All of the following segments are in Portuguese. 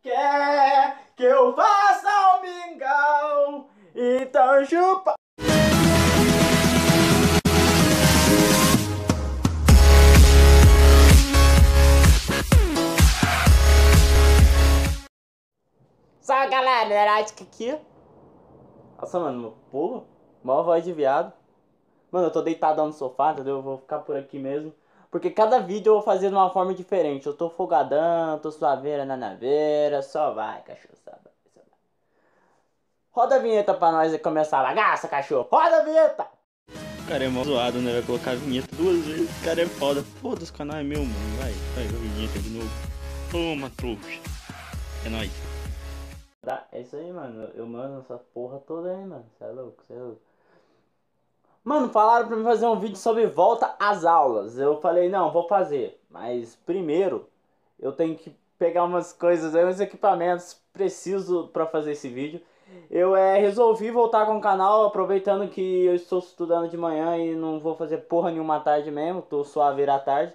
Quer que eu faça o mingau? Então chupa. Salve galera, Erática aqui. Nossa, mano, pulo Mó voz de viado. Mano, eu tô deitado no sofá, entendeu? Eu vou ficar por aqui mesmo. Porque cada vídeo eu vou fazer de uma forma diferente. Eu tô folgadão, tô suaveira na naveira. Só vai, cachorro, só vai, só vai. Roda a vinheta pra nós e começar a bagaça, cachorro. Roda a vinheta! O cara é mó zoado, né? Vai colocar a vinheta duas vezes. O cara é foda. Foda-se, o canal é meu, mano. Vai, vai, a vinheta de novo. Toma, trouxa. É nóis. Tá, é isso aí, mano. Eu mando essa porra toda aí, mano. Cê é louco, cê é louco. Mano, falaram pra mim fazer um vídeo sobre volta às aulas. Eu falei, não, vou fazer. Mas primeiro, eu tenho que pegar umas coisas, uns equipamentos preciso para fazer esse vídeo. Eu é, resolvi voltar com o canal, aproveitando que eu estou estudando de manhã e não vou fazer porra nenhuma à tarde mesmo, tô só a vir à tarde.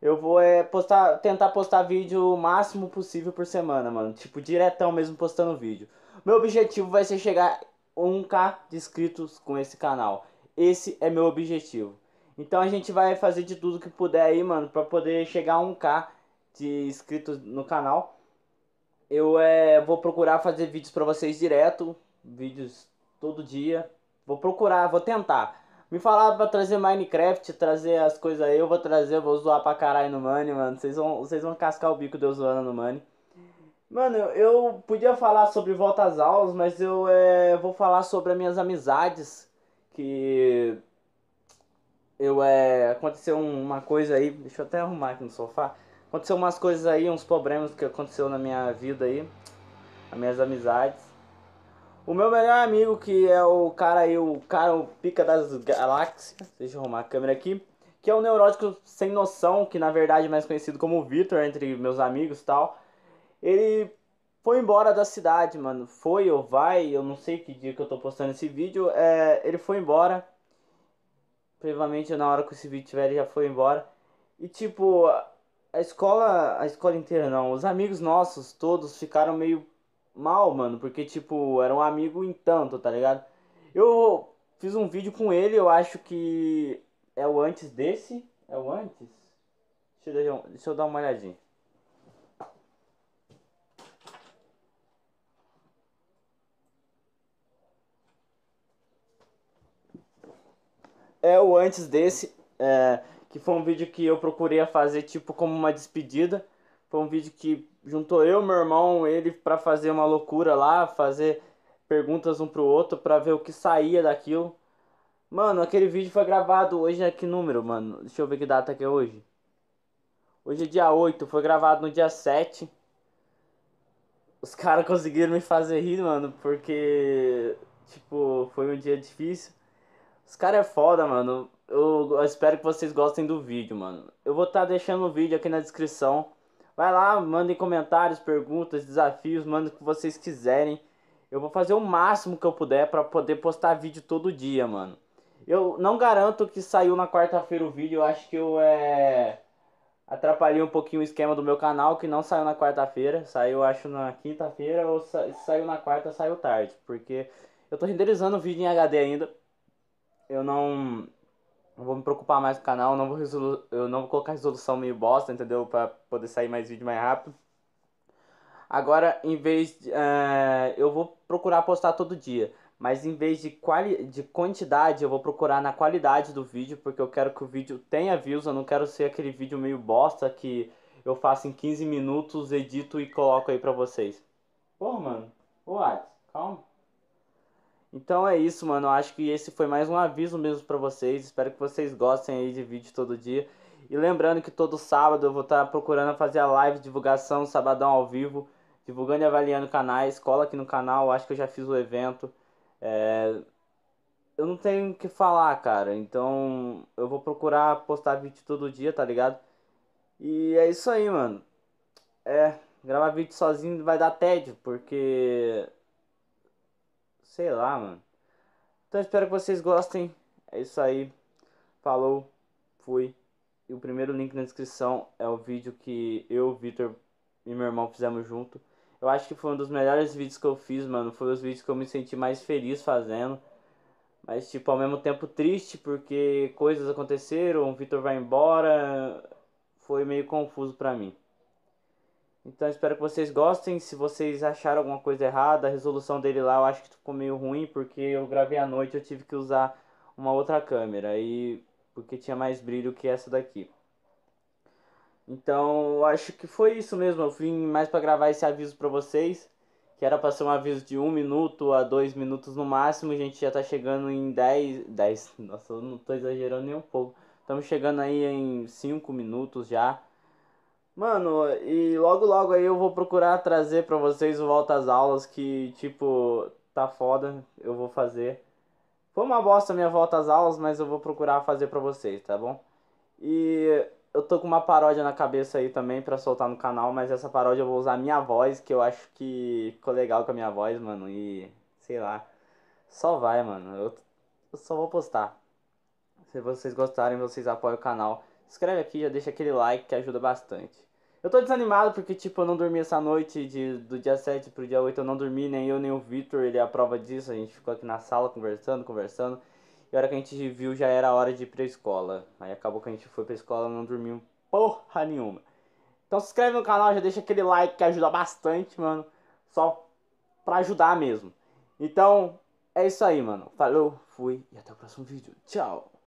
Eu vou é, postar, tentar postar vídeo o máximo possível por semana, mano. Tipo, diretão mesmo postando vídeo. Meu objetivo vai ser chegar a 1k de inscritos com esse canal. Esse é meu objetivo. Então a gente vai fazer de tudo que puder aí, mano, pra poder chegar a 1k de inscritos no canal. Eu é, vou procurar fazer vídeos pra vocês direto, vídeos todo dia. Vou procurar, vou tentar. Me falar pra trazer Minecraft, trazer as coisas aí, eu vou trazer, eu vou zoar pra caralho no Money, mano. Vocês vão, vocês vão cascar o bico de eu zoando no Money. Mano, eu podia falar sobre volta às aulas, mas eu é, vou falar sobre as minhas amizades que eu é, aconteceu uma coisa aí, deixa eu até arrumar aqui no sofá. Aconteceu umas coisas aí, uns problemas que aconteceu na minha vida aí, nas minhas amizades. O meu melhor amigo, que é o cara aí, o cara o pica das galáxias, deixa eu arrumar a câmera aqui, que é o neurótico sem noção, que na verdade é mais conhecido como Vitor entre meus amigos e tal. Ele foi embora da cidade, mano. Foi ou vai, eu não sei que dia que eu tô postando esse vídeo. É, ele foi embora. Provavelmente na hora que esse vídeo tiver ele já foi embora. E tipo, a escola, a escola inteira não, os amigos nossos todos ficaram meio mal, mano, porque tipo, era um amigo em tanto, tá ligado? Eu fiz um vídeo com ele, eu acho que é o antes desse, é o antes. Deixa eu, deixa eu dar uma olhadinha. é o antes desse, é, que foi um vídeo que eu procurei fazer tipo como uma despedida. Foi um vídeo que juntou eu, meu irmão, ele para fazer uma loucura lá, fazer perguntas um pro outro para ver o que saía daquilo. Mano, aquele vídeo foi gravado hoje é que número, mano? Deixa eu ver que data que é hoje. Hoje é dia 8, foi gravado no dia 7. Os caras conseguiram me fazer rir, mano, porque tipo, foi um dia difícil. Os caras é foda, mano. Eu, eu, espero que vocês gostem do vídeo, mano. Eu vou estar tá deixando o vídeo aqui na descrição. Vai lá, mandem comentários, perguntas, desafios, mandem o que vocês quiserem. Eu vou fazer o máximo que eu puder para poder postar vídeo todo dia, mano. Eu não garanto que saiu na quarta-feira o vídeo, eu acho que eu é... atrapalhei um pouquinho o esquema do meu canal, que não saiu na quarta-feira, saiu acho na quinta-feira, ou sa... saiu na quarta, saiu tarde, porque eu tô renderizando o vídeo em HD ainda eu não vou me preocupar mais com o canal, não vou resolu eu não vou colocar resolução meio bosta, entendeu? Pra poder sair mais vídeo mais rápido. Agora, em vez de. Eh, eu vou procurar postar todo dia. Mas em vez de, quali de quantidade, eu vou procurar na qualidade do vídeo, porque eu quero que o vídeo tenha views. Eu não quero ser aquele vídeo meio bosta que eu faço em 15 minutos, edito e coloco aí pra vocês. Pô, mano. What? Calma. Então é isso, mano. Eu acho que esse foi mais um aviso mesmo para vocês. Espero que vocês gostem aí de vídeo todo dia. E lembrando que todo sábado eu vou estar tá procurando fazer a live divulgação, sabadão ao vivo, divulgando e avaliando canais. Cola aqui no canal, acho que eu já fiz o evento. É... Eu não tenho o que falar, cara. Então eu vou procurar postar vídeo todo dia, tá ligado? E é isso aí, mano. É, gravar vídeo sozinho vai dar tédio, porque Sei lá, mano. Então espero que vocês gostem. É isso aí. Falou. Fui. E o primeiro link na descrição é o vídeo que eu, Vitor e meu irmão fizemos junto. Eu acho que foi um dos melhores vídeos que eu fiz, mano. Foi um os vídeos que eu me senti mais feliz fazendo. Mas, tipo, ao mesmo tempo triste, porque coisas aconteceram, o Vitor vai embora. Foi meio confuso pra mim. Então espero que vocês gostem. Se vocês acharam alguma coisa errada, a resolução dele lá eu acho que ficou meio ruim, porque eu gravei à noite eu tive que usar uma outra câmera e porque tinha mais brilho que essa daqui. Então, acho que foi isso mesmo. Eu vim mais para gravar esse aviso para vocês, que era passar ser um aviso de um minuto a dois minutos no máximo. A gente já está chegando em 10, 10, nossa, eu não tô exagerando nem um pouco. Estamos chegando aí em 5 minutos já. Mano, e logo logo aí eu vou procurar trazer para vocês o Volta às Aulas, que tipo, tá foda, eu vou fazer. Foi uma bosta minha volta às aulas, mas eu vou procurar fazer para vocês, tá bom? E eu tô com uma paródia na cabeça aí também para soltar no canal, mas essa paródia eu vou usar a minha voz, que eu acho que ficou legal com a minha voz, mano, e sei lá. Só vai, mano. Eu, eu só vou postar. Se vocês gostarem, vocês apoiam o canal. Inscreve aqui, já deixa aquele like que ajuda bastante. Eu tô desanimado porque, tipo, eu não dormi essa noite de, do dia 7 pro dia 8. Eu não dormi, nem eu, nem o Vitor. Ele é a prova disso. A gente ficou aqui na sala conversando, conversando. E a hora que a gente viu já era a hora de ir pra escola. Aí acabou que a gente foi pra escola não dormiu porra nenhuma. Então se inscreve no canal, já deixa aquele like que ajuda bastante, mano. Só pra ajudar mesmo. Então, é isso aí, mano. Falou, fui e até o próximo vídeo. Tchau.